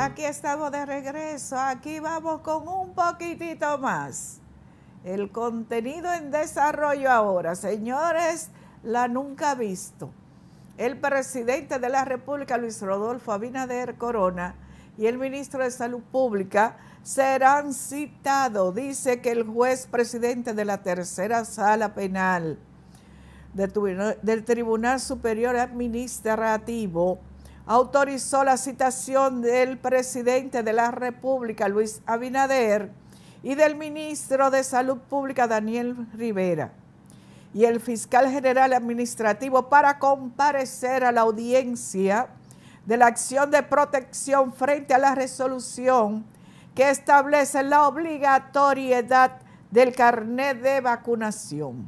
Aquí estamos de regreso, aquí vamos con un poquitito más. El contenido en desarrollo ahora, señores, la nunca visto. El presidente de la República, Luis Rodolfo Abinader Corona, y el ministro de Salud Pública serán citados, dice que el juez presidente de la tercera sala penal del Tribunal Superior Administrativo autorizó la citación del presidente de la República, Luis Abinader, y del ministro de Salud Pública, Daniel Rivera, y el fiscal general administrativo para comparecer a la audiencia de la acción de protección frente a la resolución que establece la obligatoriedad del carnet de vacunación.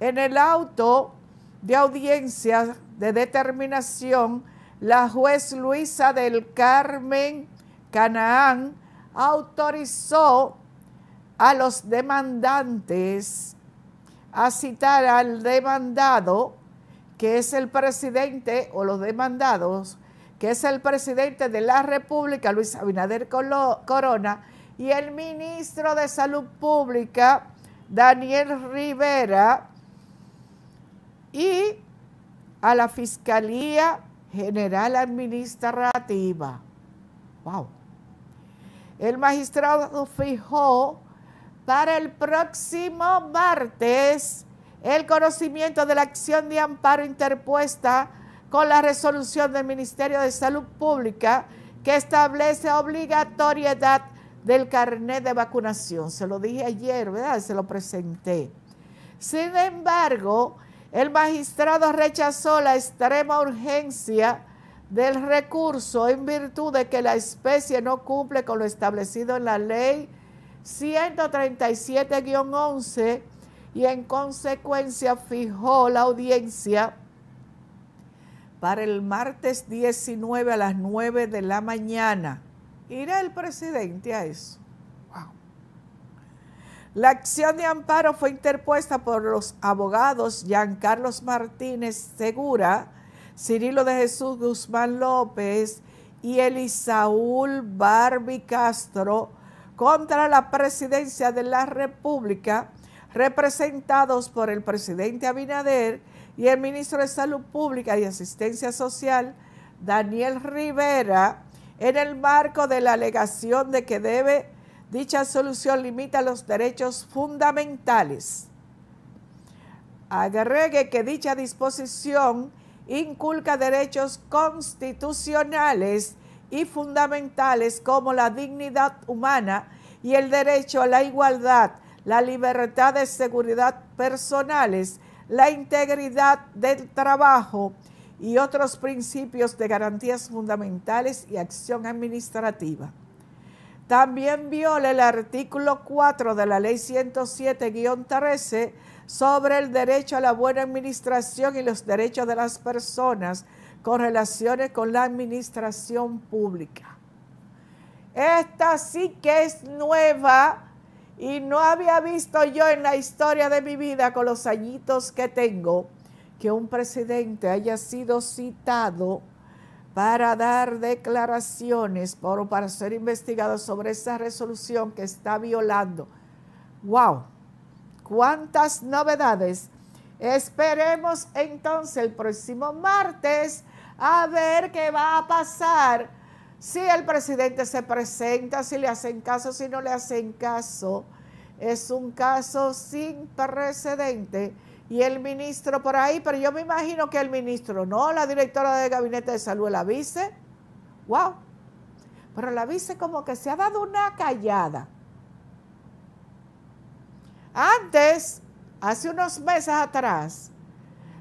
En el auto de audiencia de determinación, la juez Luisa del Carmen Canaán autorizó a los demandantes a citar al demandado, que es el presidente, o los demandados, que es el presidente de la República, Luis Abinader Corona, y el ministro de Salud Pública, Daniel Rivera, y a la Fiscalía General Administrativa. ¡Wow! El magistrado fijó para el próximo martes el conocimiento de la acción de amparo interpuesta con la resolución del Ministerio de Salud Pública que establece obligatoriedad del carnet de vacunación. Se lo dije ayer, ¿verdad? Se lo presenté. Sin embargo, el magistrado rechazó la extrema urgencia del recurso en virtud de que la especie no cumple con lo establecido en la ley 137-11 y en consecuencia fijó la audiencia para el martes 19 a las 9 de la mañana. ¿Irá el presidente a eso? La acción de amparo fue interpuesta por los abogados Carlos Martínez Segura, Cirilo de Jesús Guzmán López y Elisaúl Barbi Castro contra la presidencia de la República, representados por el presidente Abinader y el ministro de Salud Pública y Asistencia Social, Daniel Rivera, en el marco de la alegación de que debe Dicha solución limita los derechos fundamentales. Agregue que dicha disposición inculca derechos constitucionales y fundamentales como la dignidad humana y el derecho a la igualdad, la libertad de seguridad personales, la integridad del trabajo y otros principios de garantías fundamentales y acción administrativa. También viola el artículo 4 de la Ley 107-13 sobre el derecho a la buena administración y los derechos de las personas con relaciones con la administración pública. Esta sí que es nueva y no había visto yo en la historia de mi vida con los añitos que tengo que un presidente haya sido citado para dar declaraciones por para ser investigado sobre esa resolución que está violando. ¡Wow! ¡Cuántas novedades! Esperemos entonces el próximo martes a ver qué va a pasar. Si el presidente se presenta, si le hacen caso, si no le hacen caso. Es un caso sin precedente y el ministro por ahí, pero yo me imagino que el ministro, no, la directora del gabinete de salud, la vice, wow, pero la vice como que se ha dado una callada. Antes, hace unos meses atrás,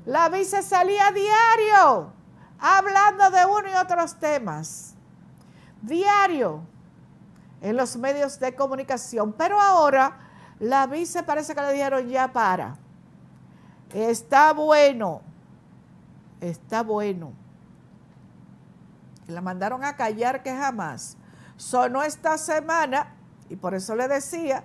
la vice salía diario hablando de uno y otros temas, diario en los medios de comunicación, pero ahora la vice parece que le dijeron ya para Está bueno, está bueno. La mandaron a callar que jamás. Sonó esta semana, y por eso le decía,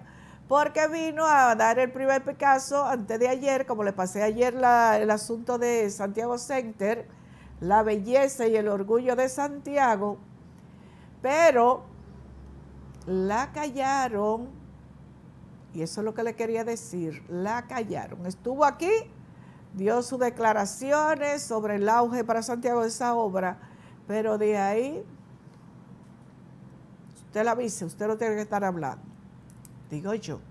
porque vino a dar el primer Picasso antes de ayer, como le pasé ayer el asunto de Santiago Center, la belleza y el orgullo de Santiago, pero la callaron, y eso es lo que le quería decir, la callaron. Estuvo aquí dio sus declaraciones sobre el auge para Santiago de esa obra, pero de ahí, usted la dice usted no tiene que estar hablando, digo yo.